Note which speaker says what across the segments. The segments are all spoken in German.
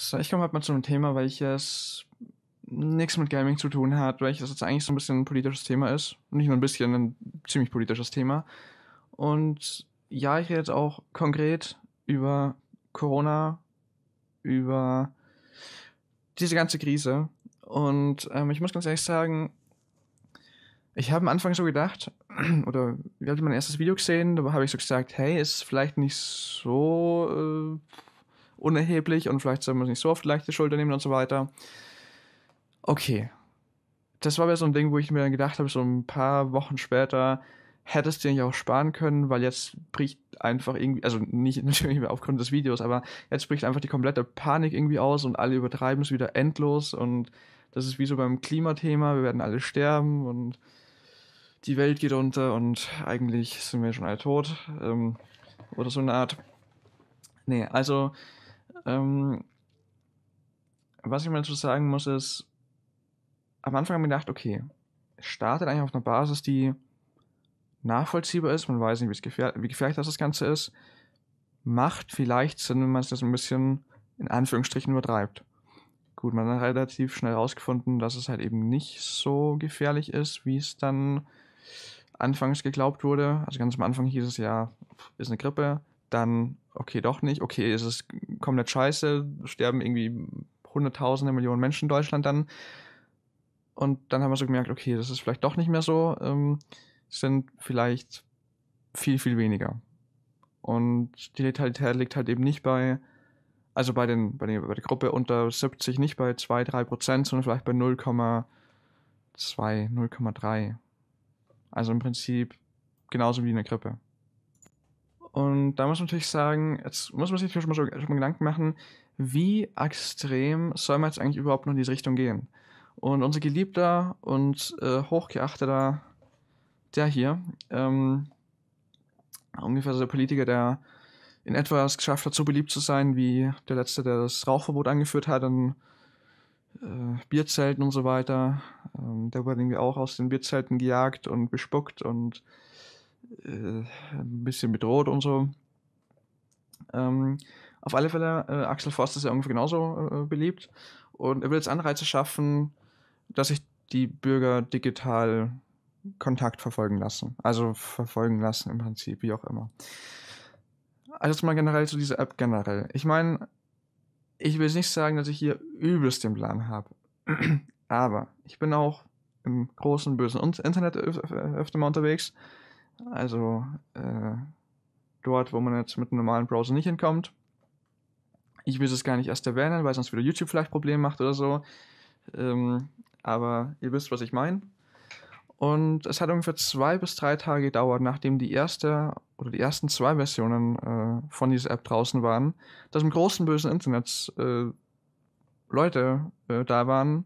Speaker 1: So, ich komme halt mal zu einem Thema, welches nichts mit Gaming zu tun hat, welches jetzt eigentlich so ein bisschen ein politisches Thema ist. Nicht nur ein bisschen, ein ziemlich politisches Thema. Und ja, ich rede jetzt auch konkret über Corona, über diese ganze Krise. Und ähm, ich muss ganz ehrlich sagen, ich habe am Anfang so gedacht, oder ich hatte mein erstes Video gesehen, da habe ich so gesagt, hey, ist vielleicht nicht so äh, unerheblich und vielleicht soll man es nicht so oft leichte Schulter nehmen und so weiter. Okay. Das war aber so ein Ding, wo ich mir dann gedacht habe, so ein paar Wochen später, hättest du dir nicht auch sparen können, weil jetzt bricht einfach irgendwie, also nicht natürlich aufgrund des Videos, aber jetzt bricht einfach die komplette Panik irgendwie aus und alle übertreiben es wieder endlos und das ist wie so beim Klimathema, wir werden alle sterben und die Welt geht unter und eigentlich sind wir schon alle tot ähm, oder so eine Art. Nee, also ähm, was ich mal zu sagen muss, ist, am Anfang habe ich gedacht, okay, startet eigentlich auf einer Basis, die nachvollziehbar ist, man weiß nicht, gefähr wie gefährlich das Ganze ist, macht vielleicht Sinn, wenn man es das ein bisschen in Anführungsstrichen übertreibt. Gut, man hat relativ schnell herausgefunden, dass es halt eben nicht so gefährlich ist, wie es dann anfangs geglaubt wurde. Also ganz am Anfang hieß es ja, ist eine Grippe, dann okay, doch nicht, okay, es ist komplett scheiße, sterben irgendwie Hunderttausende, Millionen Menschen in Deutschland dann. Und dann haben wir so gemerkt, okay, das ist vielleicht doch nicht mehr so, ähm, sind vielleicht viel, viel weniger. Und die Letalität liegt halt eben nicht bei, also bei, den, bei, den, bei der Gruppe unter 70 nicht bei 2, 3 Prozent, sondern vielleicht bei 0,2, 0,3. Also im Prinzip genauso wie in der Grippe. Und da muss man natürlich sagen, jetzt muss man sich schon mal, schon mal Gedanken machen, wie extrem soll man jetzt eigentlich überhaupt noch in diese Richtung gehen? Und unser geliebter und äh, hochgeachteter, der hier, ähm, ungefähr so der Politiker, der in etwa es geschafft hat, so beliebt zu sein wie der letzte, der das Rauchverbot angeführt hat in äh, Bierzelten und so weiter. Ähm, der wurde irgendwie auch aus den Bierzelten gejagt und bespuckt und äh, ein bisschen bedroht und so. Ähm, auf alle Fälle, äh, Axel Forst ist ja ungefähr genauso äh, beliebt und er will jetzt Anreize schaffen, dass sich die Bürger digital Kontakt verfolgen lassen. Also verfolgen lassen im Prinzip, wie auch immer. Also jetzt mal generell zu dieser App generell. Ich meine, ich will jetzt nicht sagen, dass ich hier übelst den Plan habe. Aber ich bin auch im großen, bösen Internet öfter mal unterwegs. Also äh, dort, wo man jetzt mit einem normalen Browser nicht hinkommt. Ich will es gar nicht erst erwähnen, weil sonst wieder YouTube vielleicht Probleme macht oder so. Ähm, aber ihr wisst, was ich meine. Und es hat ungefähr zwei bis drei Tage gedauert, nachdem die erste oder die ersten zwei Versionen äh, von dieser App draußen waren, dass im großen bösen Internet äh, Leute äh, da waren,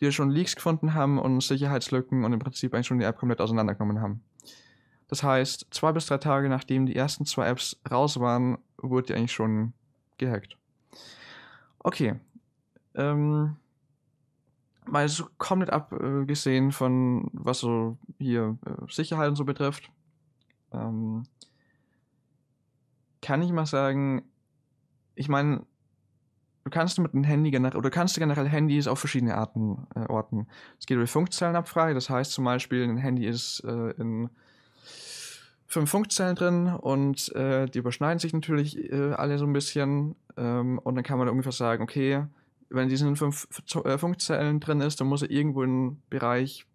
Speaker 1: die schon Leaks gefunden haben und Sicherheitslücken und im Prinzip eigentlich schon die App komplett auseinandergenommen haben. Das heißt, zwei bis drei Tage nachdem die ersten zwei Apps raus waren, wurde die eigentlich schon gehackt. Okay. Ähm, mal so komplett abgesehen von was so hier äh, Sicherheit und so betrifft, ähm, kann ich mal sagen, ich meine, du kannst mit dem Handy generell, oder kannst du generell Handys auf verschiedene Arten, äh, Orten. Es geht über Funkzellenabfrage, das heißt zum Beispiel, ein Handy ist äh, in fünf Funkzellen drin und äh, die überschneiden sich natürlich äh, alle so ein bisschen. Ähm, und dann kann man ungefähr sagen, okay, wenn diese diesen fünf äh, Funkzellen drin ist, dann muss er irgendwo im Bereich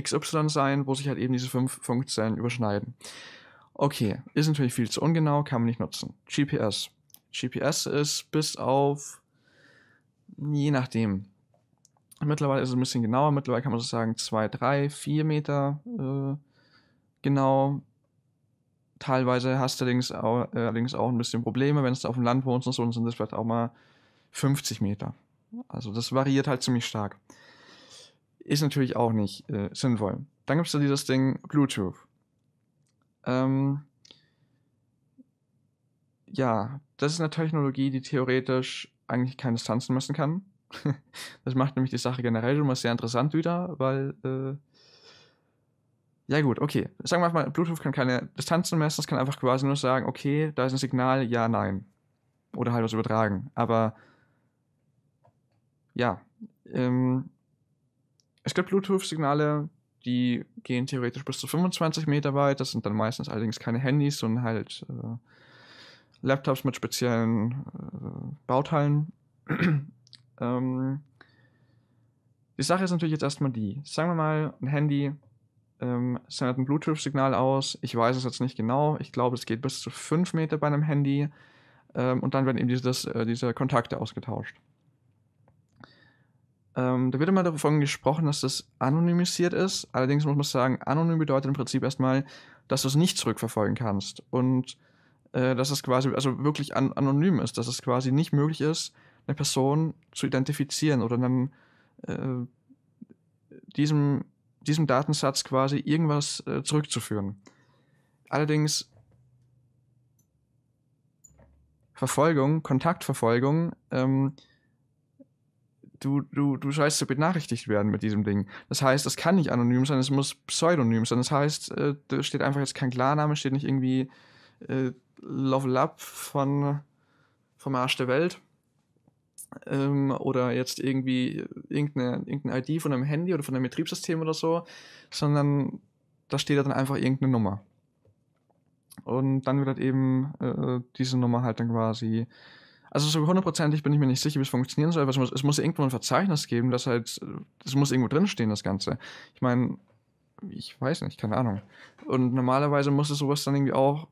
Speaker 1: XY sein, wo sich halt eben diese fünf Funkzellen überschneiden. Okay, ist natürlich viel zu ungenau, kann man nicht nutzen. GPS. GPS ist bis auf, je nachdem. Mittlerweile ist es ein bisschen genauer, mittlerweile kann man so sagen 2, 3, 4 Meter äh, genau. Teilweise hast du allerdings auch, äh, allerdings auch ein bisschen Probleme, wenn du auf dem Land wohnst und so, dann sind das vielleicht auch mal 50 Meter. Also das variiert halt ziemlich stark. Ist natürlich auch nicht äh, sinnvoll. Dann gibt es da dieses Ding Bluetooth. Ähm, ja, das ist eine Technologie, die theoretisch eigentlich keine Distanzen messen kann. das macht nämlich die Sache generell schon mal sehr interessant wieder, weil äh, ja, gut, okay. Sagen wir mal, Bluetooth kann keine Distanzen messen, es kann einfach quasi nur sagen, okay, da ist ein Signal, ja, nein. Oder halt was übertragen. Aber ja, ähm, es gibt Bluetooth-Signale, die gehen theoretisch bis zu 25 Meter weit. Das sind dann meistens allerdings keine Handys, sondern halt äh, Laptops mit speziellen äh, Bauteilen. ähm, die Sache ist natürlich jetzt erstmal die. Sagen wir mal, ein Handy ähm, sendet ein Bluetooth-Signal aus. Ich weiß es jetzt nicht genau. Ich glaube, es geht bis zu 5 Meter bei einem Handy. Ähm, und dann werden eben dieses, äh, diese Kontakte ausgetauscht. Ähm, da wird immer davon gesprochen, dass das anonymisiert ist. Allerdings muss man sagen, anonym bedeutet im Prinzip erstmal, dass du es nicht zurückverfolgen kannst. Und äh, dass es quasi, also wirklich an anonym ist, dass es quasi nicht möglich ist, eine Person zu identifizieren oder dann äh, diesem diesem Datensatz quasi irgendwas äh, zurückzuführen. Allerdings Verfolgung, Kontaktverfolgung, ähm, du, du, du scheißt zu benachrichtigt werden mit diesem Ding. Das heißt, es kann nicht anonym sein, es muss pseudonym sein. Das heißt, äh, da steht einfach jetzt kein Klarname, steht nicht irgendwie äh, Level Up von, vom Arsch der Welt, ähm, oder jetzt irgendwie irgendeine, irgendeine ID von einem Handy oder von einem Betriebssystem oder so, sondern da steht dann einfach irgendeine Nummer. Und dann wird halt eben äh, diese Nummer halt dann quasi. Also so hundertprozentig bin ich mir nicht sicher, wie es funktionieren soll, aber es muss, es muss irgendwo ein Verzeichnis geben, das halt, es muss irgendwo drinstehen, das Ganze. Ich meine, ich weiß nicht, keine Ahnung. Und normalerweise muss es sowas dann irgendwie auch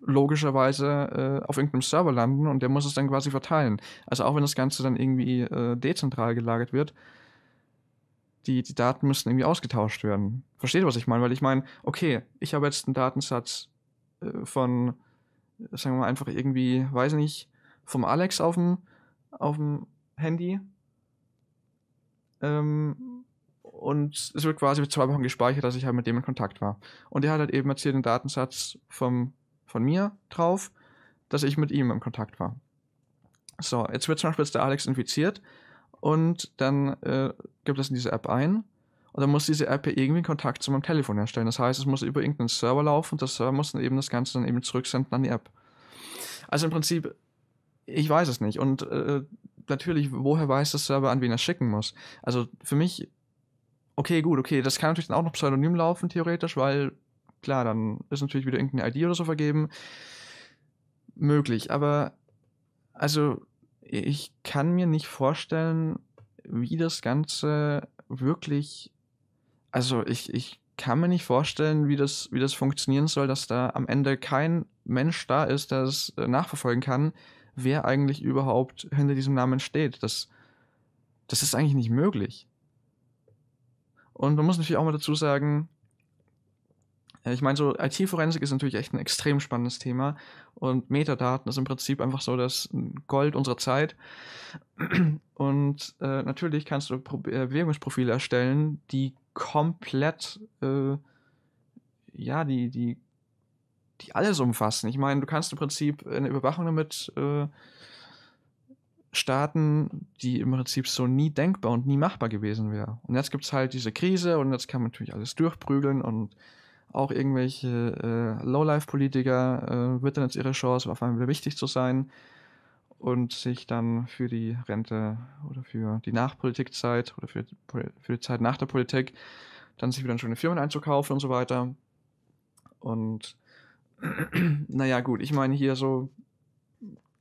Speaker 1: logischerweise äh, auf irgendeinem Server landen und der muss es dann quasi verteilen. Also auch wenn das Ganze dann irgendwie äh, dezentral gelagert wird, die, die Daten müssen irgendwie ausgetauscht werden. Versteht, ihr, was ich meine? Weil ich meine, okay, ich habe jetzt einen Datensatz äh, von, sagen wir mal, einfach irgendwie, weiß ich nicht, vom Alex auf dem, Handy. Ähm, und es wird quasi zwei Wochen gespeichert, dass ich halt mit dem in Kontakt war. Und der hat halt eben jetzt hier den Datensatz vom von mir drauf, dass ich mit ihm im Kontakt war. So, jetzt wird zum Beispiel jetzt der Alex infiziert und dann äh, gibt es in diese App ein und dann muss diese App irgendwie Kontakt zu meinem Telefon herstellen. Das heißt, es muss über irgendeinen Server laufen und der Server muss dann eben das Ganze dann eben zurücksenden an die App. Also im Prinzip, ich weiß es nicht und äh, natürlich, woher weiß der Server, an wen er schicken muss? Also für mich okay, gut, okay, das kann natürlich dann auch noch pseudonym laufen, theoretisch, weil Klar, dann ist natürlich wieder irgendeine ID oder so vergeben. Möglich, aber also ich kann mir nicht vorstellen, wie das Ganze wirklich. Also ich, ich kann mir nicht vorstellen, wie das, wie das funktionieren soll, dass da am Ende kein Mensch da ist, der es äh, nachverfolgen kann, wer eigentlich überhaupt hinter diesem Namen steht. Das, das ist eigentlich nicht möglich. Und man muss natürlich auch mal dazu sagen, ja, ich meine, so IT-Forensik ist natürlich echt ein extrem spannendes Thema. Und Metadaten ist im Prinzip einfach so das Gold unserer Zeit. Und äh, natürlich kannst du Pro äh, Bewegungsprofile erstellen, die komplett, äh, ja, die, die, die alles umfassen. Ich meine, du kannst im Prinzip eine Überwachung damit äh, starten, die im Prinzip so nie denkbar und nie machbar gewesen wäre. Und jetzt gibt es halt diese Krise und jetzt kann man natürlich alles durchprügeln und auch irgendwelche äh, Lowlife-Politiker äh, wird dann jetzt ihre Chance, auf einmal wichtig zu sein und sich dann für die Rente oder für die Nachpolitikzeit oder für, für die Zeit nach der Politik dann sich wieder in schöne Firmen einzukaufen und so weiter. Und naja, gut, ich meine hier so,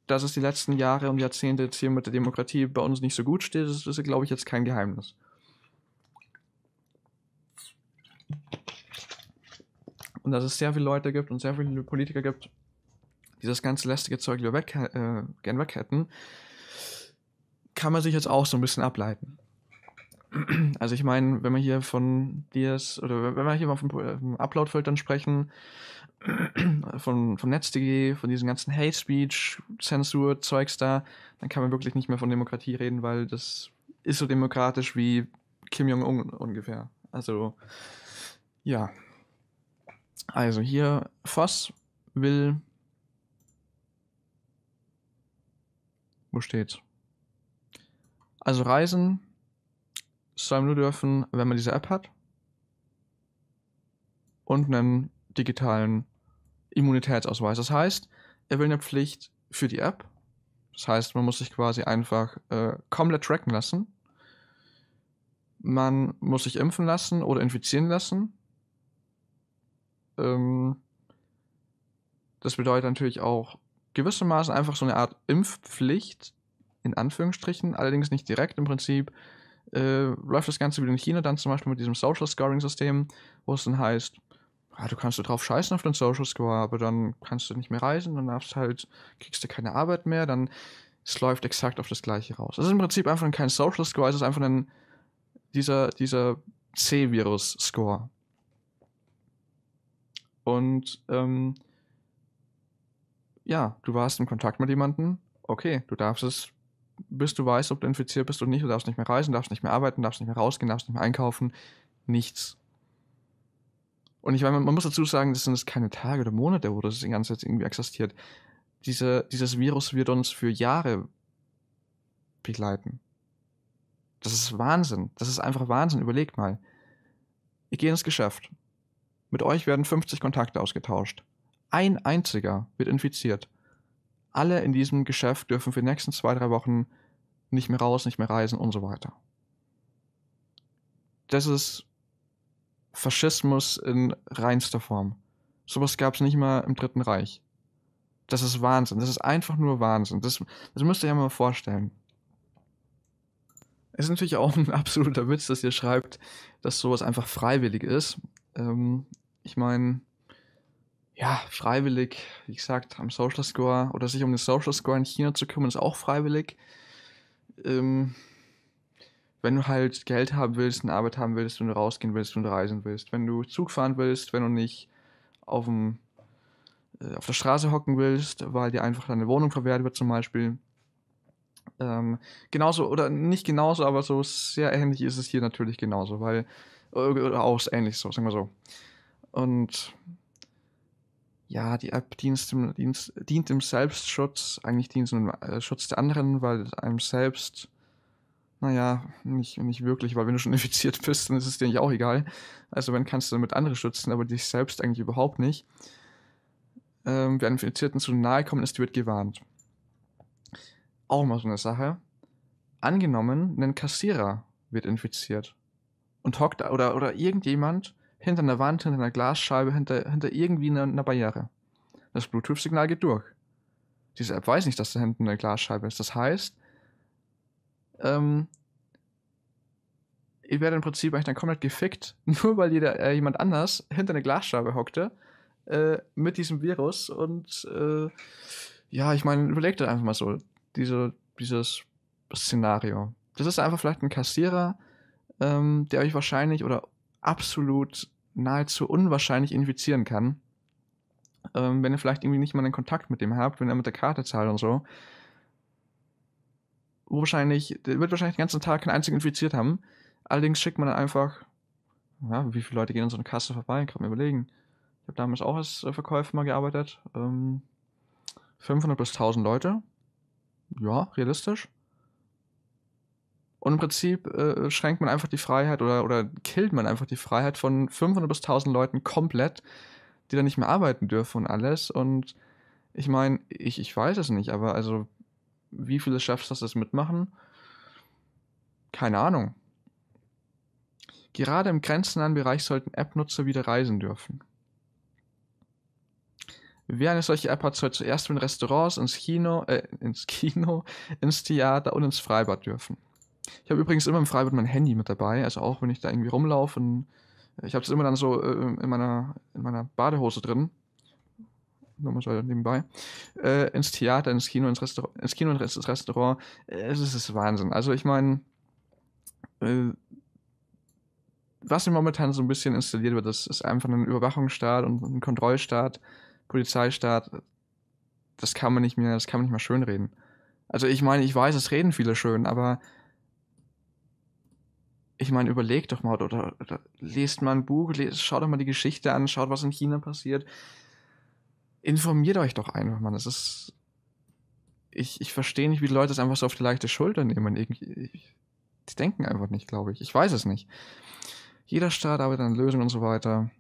Speaker 1: dass es die letzten Jahre und Jahrzehnte jetzt hier mit der Demokratie bei uns nicht so gut steht, das ist, glaube ich, jetzt kein Geheimnis und dass es sehr viele Leute gibt und sehr viele Politiker gibt, die das ganze lästige Zeug lieber weg, äh, gern weg hätten, kann man sich jetzt auch so ein bisschen ableiten. Also ich meine, wenn wir hier von DS oder wenn wir hier mal von ähm, Upload-Filtern sprechen, von, von NetzDG, von diesem ganzen Hate Speech, Zensur, Zeugs da, dann kann man wirklich nicht mehr von Demokratie reden, weil das ist so demokratisch wie Kim Jong-un ungefähr. Also ja. Also hier, Voss will. Wo steht's? Also Reisen soll man nur dürfen, wenn man diese App hat. Und einen digitalen Immunitätsausweis. Das heißt, er will eine Pflicht für die App. Das heißt, man muss sich quasi einfach äh, komplett tracken lassen. Man muss sich impfen lassen oder infizieren lassen. Ähm, das bedeutet natürlich auch gewissermaßen einfach so eine Art Impfpflicht, in Anführungsstrichen, allerdings nicht direkt im Prinzip. Äh, läuft das Ganze wieder in China dann zum Beispiel mit diesem Social Scoring-System, wo es dann heißt, ja, ah, du kannst du drauf scheißen auf den Social Score, aber dann kannst du nicht mehr reisen, dann darfst halt, kriegst du keine Arbeit mehr, dann es läuft exakt auf das gleiche raus. Es ist im Prinzip einfach kein Social Score, es ist einfach ein dieser, dieser C-Virus-Score und ähm, ja, du warst im Kontakt mit jemandem, okay, du darfst es, bis du weißt, ob du infiziert bist oder nicht, du darfst nicht mehr reisen, darfst nicht mehr arbeiten, darfst nicht mehr rausgehen, darfst nicht mehr einkaufen, nichts. Und ich meine, man muss dazu sagen, das sind jetzt keine Tage oder Monate, wo das die ganze Zeit irgendwie existiert. Diese, dieses Virus wird uns für Jahre begleiten. Das ist Wahnsinn. Das ist einfach Wahnsinn. Überleg mal. Ich gehe ins Geschäft. Mit euch werden 50 Kontakte ausgetauscht. Ein einziger wird infiziert. Alle in diesem Geschäft dürfen für die nächsten zwei, drei Wochen nicht mehr raus, nicht mehr reisen und so weiter. Das ist Faschismus in reinster Form. Sowas gab es nicht mal im Dritten Reich. Das ist Wahnsinn. Das ist einfach nur Wahnsinn. Das, das müsst ihr euch mal vorstellen. Es ist natürlich auch ein absoluter Witz, dass ihr schreibt, dass sowas einfach freiwillig ist. Ähm, ich meine, ja, freiwillig, wie gesagt, am Social Score oder sich um den Social Score in China zu kümmern, ist auch freiwillig. Ähm, wenn du halt Geld haben willst, eine Arbeit haben willst, wenn du rausgehen willst, und reisen willst, wenn du Zug fahren willst, wenn du nicht auf, dem, äh, auf der Straße hocken willst, weil dir einfach deine Wohnung verwehrt wird zum Beispiel. Ähm, genauso, oder nicht genauso, aber so sehr ähnlich ist es hier natürlich genauso, weil äh, aus, ähnlich so, sagen wir so. Und ja, die App dient, dient, dient dem Selbstschutz, eigentlich dient zum äh, Schutz der anderen, weil einem selbst, naja, nicht, nicht wirklich, weil wenn du schon infiziert bist, dann ist es dir nicht auch egal. Also wenn kannst du damit andere schützen, aber dich selbst eigentlich überhaupt nicht. Ähm, wer einem Infizierten zu nahe kommen ist, wird gewarnt. Auch mal so eine Sache. Angenommen, ein Kassierer wird infiziert und hockt oder, oder irgendjemand hinter einer Wand, hinter einer Glasscheibe, hinter, hinter irgendwie einer, einer Barriere. Das Bluetooth-Signal geht durch. Diese App weiß nicht, dass da hinten eine Glasscheibe ist. Das heißt, ähm, ihr werdet im Prinzip eigentlich dann komplett gefickt, nur weil jeder, äh, jemand anders hinter einer Glasscheibe hockte äh, mit diesem Virus. Und äh, ja, ich meine, überlegt einfach mal so diese, dieses Szenario. Das ist einfach vielleicht ein Kassierer, ähm, der euch wahrscheinlich oder absolut nahezu unwahrscheinlich infizieren kann. Ähm, wenn ihr vielleicht irgendwie nicht mal einen Kontakt mit dem habt, wenn er mit der Karte zahlt und so. Wo wahrscheinlich, der wird wahrscheinlich den ganzen Tag keinen einzigen infiziert haben. Allerdings schickt man dann einfach, ja, wie viele Leute gehen an so einer Kasse vorbei? Ich kann mir überlegen. Ich habe damals auch als äh, Verkäufer mal gearbeitet. Ähm, 500 bis 1000 Leute. Ja, realistisch. Und im Prinzip äh, schränkt man einfach die Freiheit oder, oder killt man einfach die Freiheit von 500 bis 1000 Leuten komplett, die dann nicht mehr arbeiten dürfen und alles. Und ich meine, ich, ich weiß es nicht, aber also, wie viele Chefs das mitmachen? Keine Ahnung. Gerade im grenznahen Bereich sollten App-Nutzer wieder reisen dürfen. Wer eine solche App hat, soll zuerst in Restaurants, ins Kino, äh, ins Kino, ins Theater und ins Freibad dürfen. Ich habe übrigens immer im Freibad mein Handy mit dabei, also auch wenn ich da irgendwie rumlaufe. Und äh, ich habe es immer dann so äh, in, meiner, in meiner Badehose drin. Nur mal so nebenbei. Äh, ins Theater, ins Kino, ins, Restaur ins Kino und ins Restaurant. Äh, es ist Wahnsinn. Also ich meine, äh, was hier momentan so ein bisschen installiert wird, das ist einfach ein Überwachungsstaat und ein Kontrollstaat, Polizeistaat. Das kann man nicht mehr, das kann man nicht mehr schönreden. Also ich meine, ich weiß, es reden viele schön, aber ich meine, überlegt doch mal oder, oder, oder lest mal ein Buch, lest, schaut doch mal die Geschichte an, schaut, was in China passiert. Informiert euch doch einfach, Mann. Das ist. Ich, ich verstehe nicht, wie die Leute es einfach so auf die leichte Schulter nehmen. Irgendwie, die denken einfach nicht, glaube ich. Ich weiß es nicht. Jeder Staat arbeitet an Lösungen und so weiter.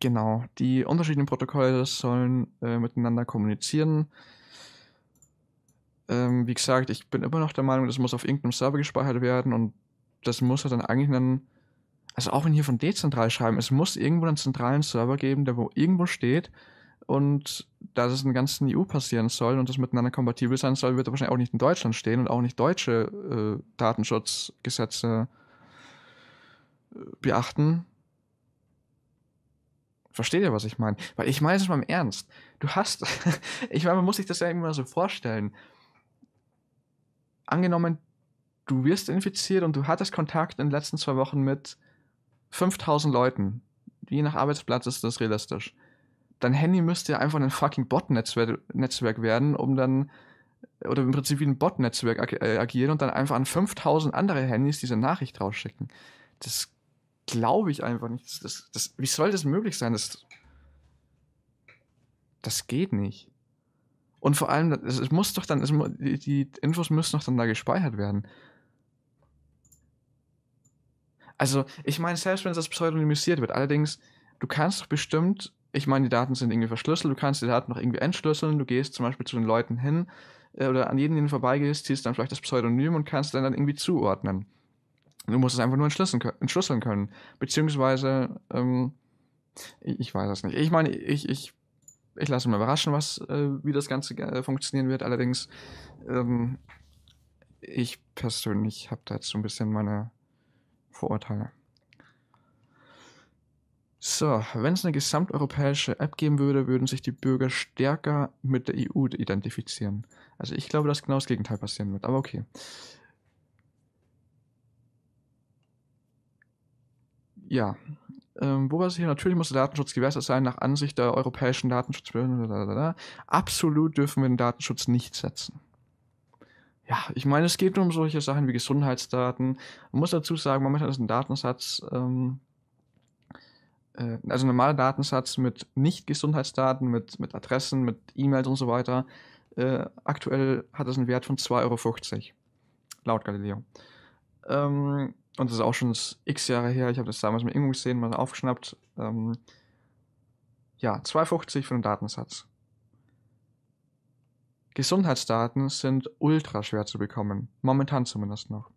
Speaker 1: Genau. Die unterschiedlichen Protokolle sollen äh, miteinander kommunizieren ähm, wie gesagt, ich bin immer noch der Meinung, das muss auf irgendeinem Server gespeichert werden und das muss er dann eigentlich dann, also auch wenn hier von dezentral schreiben, es muss irgendwo einen zentralen Server geben, der wo irgendwo steht und da das in der ganzen EU passieren soll und das miteinander kompatibel sein soll, wird er wahrscheinlich auch nicht in Deutschland stehen und auch nicht deutsche äh, Datenschutzgesetze äh, beachten. Versteht ihr, was ich meine? Weil ich meine es mal im Ernst. Du hast, ich meine, man muss sich das ja irgendwie mal so vorstellen. Angenommen, du wirst infiziert und du hattest Kontakt in den letzten zwei Wochen mit 5000 Leuten. Je nach Arbeitsplatz ist das realistisch. Dein Handy müsste ja einfach ein fucking Bot-Netzwerk werden, um dann, oder im Prinzip wie ein Bot-Netzwerk ag äh, agieren und dann einfach an 5000 andere Handys diese Nachricht rausschicken. Das glaube ich einfach nicht. Das, das, das, wie soll das möglich sein? Das, das geht nicht. Und vor allem, es muss doch dann, es, die, die Infos müssen doch dann da gespeichert werden. Also, ich meine, selbst wenn das pseudonymisiert wird, allerdings, du kannst doch bestimmt, ich meine, die Daten sind irgendwie verschlüsselt, du kannst die Daten noch irgendwie entschlüsseln, du gehst zum Beispiel zu den Leuten hin äh, oder an jeden, den du vorbeigehst, ziehst dann vielleicht das Pseudonym und kannst dann, dann irgendwie zuordnen. Du musst es einfach nur entschlüsseln, entschlüsseln können. Beziehungsweise, ähm, ich weiß es nicht. Ich meine, ich, ich, ich lasse mich überraschen, was, äh, wie das Ganze äh, funktionieren wird. Allerdings, ähm, ich persönlich habe da jetzt so ein bisschen meine Vorurteile. So, wenn es eine gesamteuropäische App geben würde, würden sich die Bürger stärker mit der EU identifizieren. Also ich glaube, dass genau das Gegenteil passieren wird, aber okay. Ja, ähm, wo war es hier? Natürlich muss der Datenschutz gewährleistet sein, nach Ansicht der europäischen Datenschutzbehörden. Absolut dürfen wir den Datenschutz nicht setzen ja, ich meine, es geht nur um solche Sachen wie Gesundheitsdaten. Man muss dazu sagen, momentan ist ein Datensatz, ähm, äh, also ein normaler Datensatz mit Nicht-Gesundheitsdaten, mit, mit Adressen, mit E-Mails und so weiter. Äh, aktuell hat es einen Wert von 2,50 Euro, laut Galileo. Ähm, und das ist auch schon x Jahre her. Ich habe das damals mit Ingo gesehen, mal aufgeschnappt. Ähm, ja, 2,50 für einen Datensatz. Gesundheitsdaten sind ultra schwer zu bekommen. Momentan zumindest noch.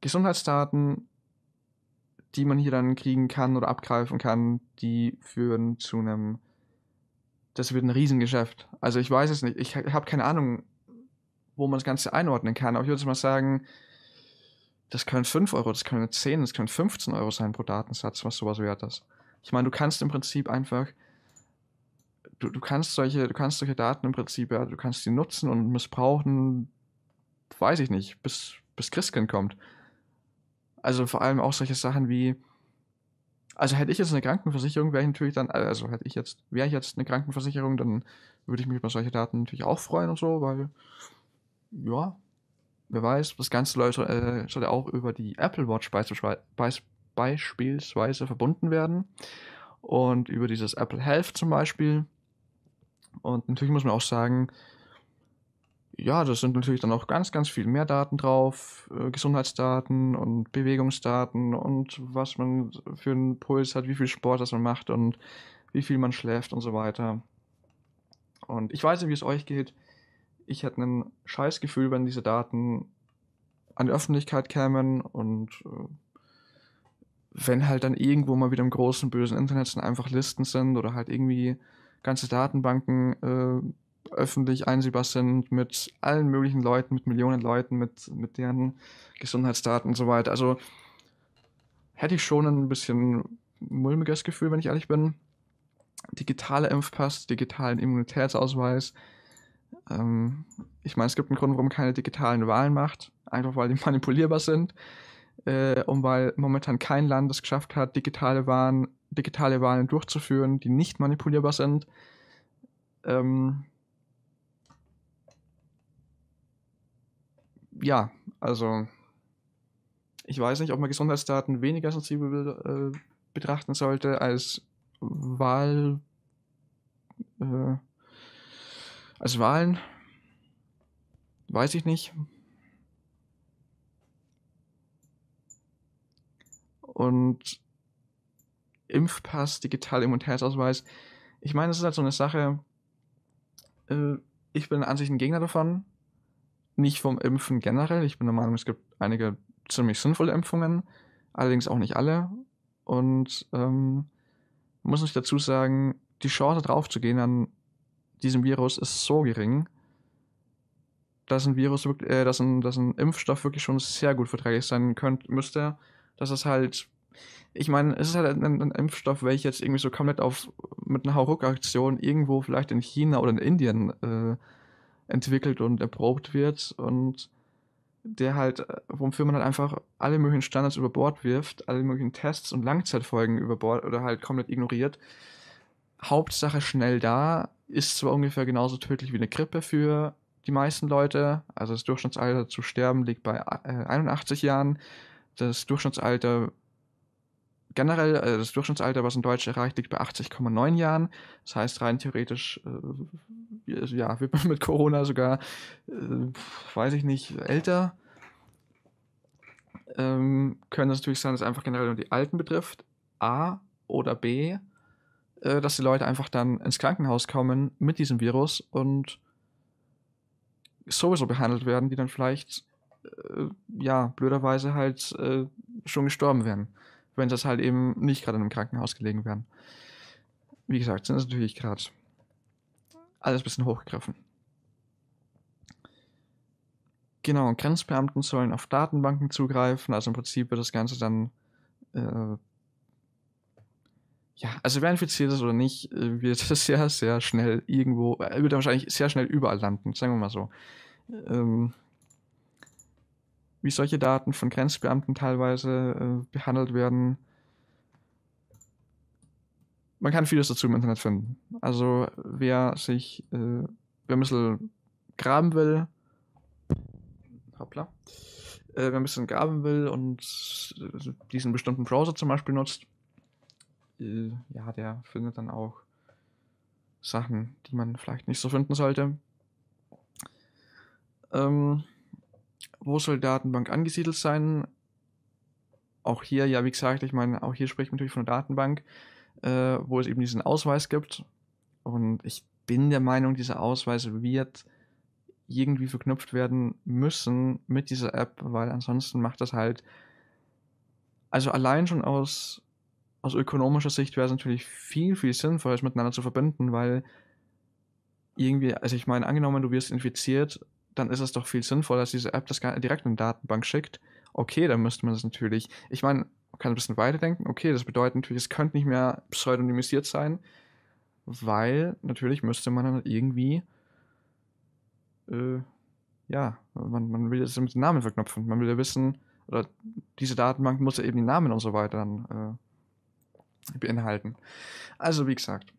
Speaker 1: Gesundheitsdaten, die man hier dann kriegen kann oder abgreifen kann, die führen zu einem. Das wird ein Riesengeschäft. Also ich weiß es nicht. Ich habe keine Ahnung, wo man das Ganze einordnen kann. Aber ich würde mal sagen, das können 5 Euro, das können 10, das können 15 Euro sein pro Datensatz, was sowas wert ist. Ich meine, du kannst im Prinzip einfach du, du kannst solche, du kannst solche Daten im Prinzip, ja, du kannst sie nutzen und missbrauchen, weiß ich nicht, bis, bis Christkind kommt. Also vor allem auch solche Sachen wie, also hätte ich jetzt eine Krankenversicherung, wäre ich natürlich dann, also hätte ich jetzt, wäre ich jetzt eine Krankenversicherung, dann würde ich mich über solche Daten natürlich auch freuen und so, weil, ja, wer weiß, das Ganze Leute, äh, sollte auch über die Apple Watch beispielsweise, beispielsweise verbunden werden und über dieses Apple Health zum Beispiel. Und natürlich muss man auch sagen, ja, das sind natürlich dann auch ganz, ganz viel mehr Daten drauf, äh, Gesundheitsdaten und Bewegungsdaten und was man für einen Puls hat, wie viel Sport das man macht und wie viel man schläft und so weiter. Und ich weiß nicht, wie es euch geht. Ich hätte ein Scheißgefühl, wenn diese Daten an die Öffentlichkeit kämen und äh, wenn halt dann irgendwo mal wieder im großen, bösen Internet dann einfach Listen sind oder halt irgendwie ganze Datenbanken äh, öffentlich einsehbar sind mit allen möglichen Leuten, mit Millionen Leuten, mit, mit deren Gesundheitsdaten und so weiter. Also hätte ich schon ein bisschen mulmiges Gefühl, wenn ich ehrlich bin. Digitaler Impfpass, digitalen Immunitätsausweis. Ähm, ich meine, es gibt einen Grund, warum keine digitalen Wahlen macht. Einfach weil die manipulierbar sind. Äh, und weil momentan kein Land es geschafft hat, digitale Wahlen digitale Wahlen durchzuführen, die nicht manipulierbar sind. Ähm ja, also ich weiß nicht, ob man Gesundheitsdaten weniger sensibel äh, betrachten sollte als Wahl äh, als Wahlen. Weiß ich nicht. Und Impfpass, digital Immunitätsausweis. Ich meine, es ist halt so eine Sache, äh, ich bin an sich ein Gegner davon. Nicht vom Impfen generell. Ich bin der Meinung, es gibt einige ziemlich sinnvolle Impfungen, allerdings auch nicht alle. Und ähm, muss ich dazu sagen, die Chance drauf zu gehen an diesem Virus ist so gering, dass ein Virus, äh, dass ein, dass ein Impfstoff wirklich schon sehr gut verträglich sein könnte, müsste, dass es halt ich meine, es ist halt ein, ein, Impfstoff, welcher jetzt irgendwie so komplett auf mit einer Hauruck-Aktion irgendwo vielleicht in China oder in Indien äh, entwickelt und erprobt wird und der halt, äh, wofür man halt einfach alle möglichen Standards über Bord wirft, alle möglichen Tests und Langzeitfolgen über Bord oder halt komplett ignoriert. Hauptsache schnell da, ist zwar ungefähr genauso tödlich wie eine Grippe für die meisten Leute, also das Durchschnittsalter zu sterben liegt bei 81 äh, Jahren, das Durchschnittsalter generell also das Durchschnittsalter, was in Deutschland erreicht, liegt bei 80,9 Jahren. Das heißt, rein theoretisch, äh, ja, wird man mit Corona sogar, äh, weiß ich nicht, älter. Ähm, können es natürlich sein, dass es einfach generell nur die Alten betrifft. A oder B, äh, dass die Leute einfach dann ins Krankenhaus kommen mit diesem Virus und sowieso behandelt werden, die dann vielleicht, äh, ja, blöderweise halt äh, schon gestorben werden wenn sie halt eben nicht gerade in einem Krankenhaus gelegen wären. Wie gesagt, sind das natürlich gerade alles ein bisschen hochgegriffen. Genau, Grenzbeamten sollen auf Datenbanken zugreifen, also im Prinzip wird das Ganze dann äh, ja, also wer infiziert ist oder nicht, wird sehr, sehr schnell irgendwo, äh, wird wahrscheinlich sehr schnell überall landen, sagen wir mal so. Ähm, wie solche Daten von Grenzbeamten teilweise äh, behandelt werden. Man kann vieles dazu im Internet finden. Also wer sich, äh, wer ein bisschen graben will, hoppla, äh, wer ein bisschen graben will und äh, diesen bestimmten Browser zum Beispiel nutzt, äh, ja, der findet dann auch Sachen, die man vielleicht nicht so finden sollte. Ähm, wo soll Datenbank angesiedelt sein? Auch hier, ja, wie gesagt, ich meine, auch hier spricht man natürlich von einer Datenbank, äh, wo es eben diesen Ausweis gibt. Und ich bin der Meinung, dieser Ausweis wird irgendwie verknüpft werden müssen mit dieser App, weil ansonsten macht das halt. Also allein schon aus, aus ökonomischer Sicht wäre es natürlich viel, viel sinnvoller, es miteinander zu verbinden, weil irgendwie, also ich meine, angenommen, du wirst infiziert dann ist es doch viel sinnvoller, dass diese App das direkt in die Datenbank schickt. Okay, dann müsste man das natürlich. Ich meine, man kann ein bisschen weiterdenken. Okay, das bedeutet natürlich, es könnte nicht mehr pseudonymisiert sein, weil natürlich müsste man dann irgendwie. Äh, ja, man, man will das mit dem Namen verknüpfen. Man will ja wissen, oder diese Datenbank muss ja eben die Namen und so weiter dann äh, beinhalten. Also, wie gesagt,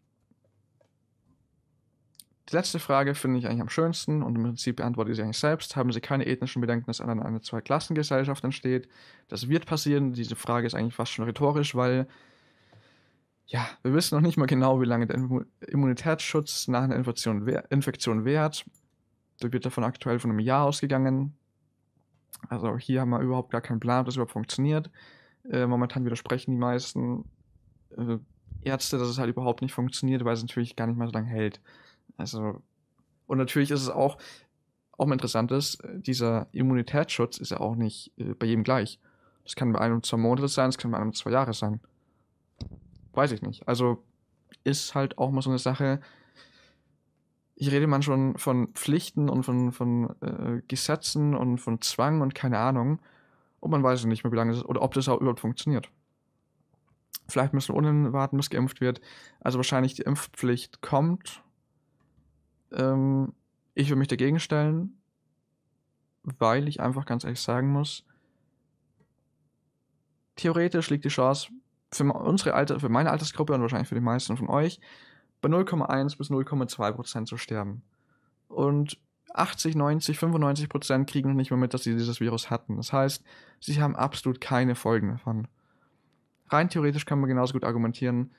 Speaker 1: die letzte Frage finde ich eigentlich am schönsten und im Prinzip beantworte ich sie eigentlich selbst. Haben Sie keine ethnischen Bedenken, dass dann eine Zweiklassengesellschaft entsteht? Das wird passieren. Diese Frage ist eigentlich fast schon rhetorisch, weil ja, wir wissen noch nicht mal genau, wie lange der Immunitätsschutz nach einer Infektion, Infektion währt. Da wird davon aktuell von einem Jahr ausgegangen. Also hier haben wir überhaupt gar keinen Plan, ob das überhaupt funktioniert. Äh, momentan widersprechen die meisten äh, Ärzte, dass es halt überhaupt nicht funktioniert, weil es natürlich gar nicht mal so lange hält. Also, und natürlich ist es auch, auch mal interessant ist, äh, dieser Immunitätsschutz ist ja auch nicht äh, bei jedem gleich. Das kann bei einem zwei Monate sein, das kann bei einem zwei Jahre sein. Weiß ich nicht. Also ist halt auch mal so eine Sache. Hier rede man schon von Pflichten und von, von äh, Gesetzen und von Zwang und keine Ahnung. Und man weiß nicht mehr, wie lange es ist oder ob das auch überhaupt funktioniert. Vielleicht müssen wir unten warten, bis geimpft wird. Also wahrscheinlich die Impfpflicht kommt ähm, ich würde mich dagegen stellen, weil ich einfach ganz ehrlich sagen muss, theoretisch liegt die Chance für unsere Alter, für meine Altersgruppe und wahrscheinlich für die meisten von euch bei 0,1 bis 0,2 Prozent zu sterben. Und 80, 90, 95 Prozent kriegen noch nicht mehr mit, dass sie dieses Virus hatten. Das heißt, sie haben absolut keine Folgen davon. Rein theoretisch kann man genauso gut argumentieren,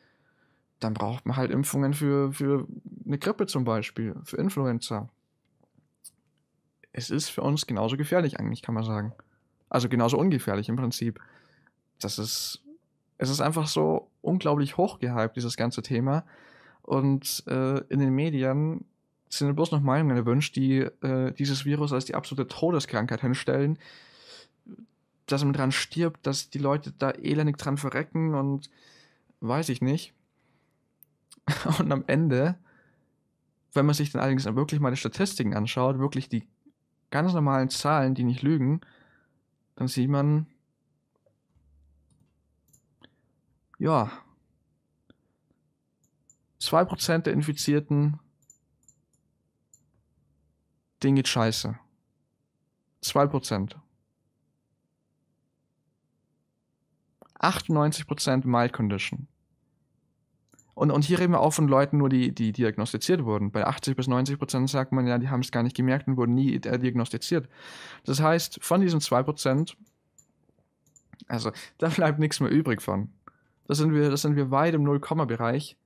Speaker 1: dann braucht man halt Impfungen für, für eine Grippe zum Beispiel, für Influencer. Es ist für uns genauso gefährlich eigentlich, kann man sagen. Also genauso ungefährlich im Prinzip. Das ist, es ist einfach so unglaublich hochgehypt, dieses ganze Thema. Und äh, in den Medien sind bloß noch Meinungen erwünscht, die äh, dieses Virus als die absolute Todeskrankheit hinstellen, dass man dran stirbt, dass die Leute da elendig dran verrecken und weiß ich nicht. Und am Ende wenn man sich dann allerdings wirklich mal die Statistiken anschaut, wirklich die ganz normalen Zahlen, die nicht lügen, dann sieht man, ja, 2% der Infizierten, denen geht scheiße. 2%. 98% Mild Condition. Und, und hier reden wir auch von Leuten nur, die, die diagnostiziert wurden. Bei 80 bis 90 Prozent sagt man ja, die haben es gar nicht gemerkt und wurden nie äh, diagnostiziert. Das heißt, von diesen 2 Prozent, also da bleibt nichts mehr übrig von. Das sind wir, das sind wir weit im null bereich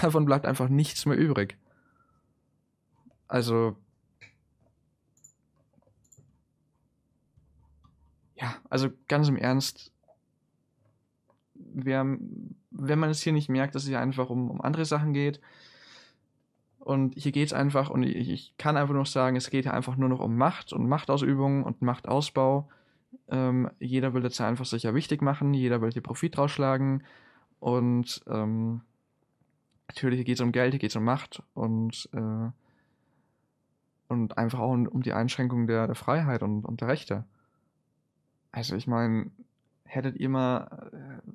Speaker 1: Davon bleibt einfach nichts mehr übrig. Also, ja, also ganz im Ernst, wir haben wenn man es hier nicht merkt, dass es hier einfach um, um andere Sachen geht. Und hier geht es einfach, und ich, ich, kann einfach nur sagen, es geht hier einfach nur noch um Macht und Machtausübung und Machtausbau. Ähm, jeder will jetzt einfach sicher wichtig machen, jeder will hier Profit rausschlagen. Und ähm, natürlich, hier geht es um Geld, hier geht es um Macht und, äh, und einfach auch um, um die Einschränkung der, der Freiheit und, und der Rechte. Also ich meine, hättet ihr mal, äh,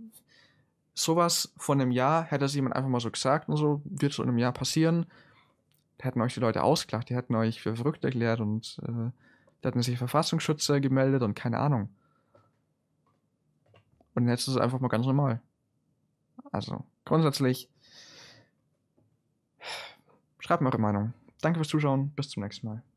Speaker 1: sowas von einem Jahr hätte es jemand einfach mal so gesagt und so, wird so in einem Jahr passieren, hätten euch die Leute ausgelacht, die hätten euch für verrückt erklärt und äh, da hätten sich Verfassungsschützer gemeldet und keine Ahnung. Und jetzt ist es einfach mal ganz normal. Also, grundsätzlich, schreibt mir eure Meinung. Danke fürs Zuschauen, bis zum nächsten Mal.